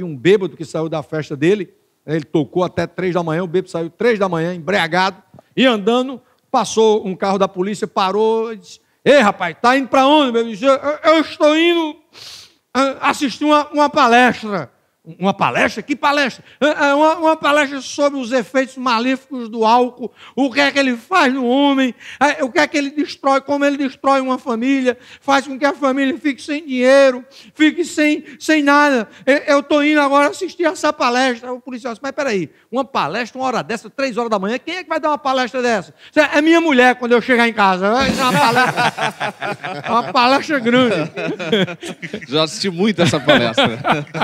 de um bêbado que saiu da festa dele. Né? Ele tocou até três da manhã, o bêbado saiu três da manhã, embriagado, e andando, passou um carro da polícia, parou, disse, ei rapaz, tá indo para onde? Meu? Eu, eu estou indo ah, assistir uma, uma palestra. Uma palestra? Que palestra? É, é, uma, uma, palestra sobre os efeitos malíficos do álcool, o que é que ele faz no homem, é, o que é que ele destrói, como ele destrói uma família, faz com que a família fique sem dinheiro, fique sem, sem nada. Eu estou indo agora assistir essa palestra. O policial disse, mas peraí, uma palestra, uma hora dessa, três horas da manhã, quem é que vai dar uma palestra dessa? É minha mulher quando eu chegar em casa. É uma palestra. uma palestra grande. Já assisti muito essa palestra.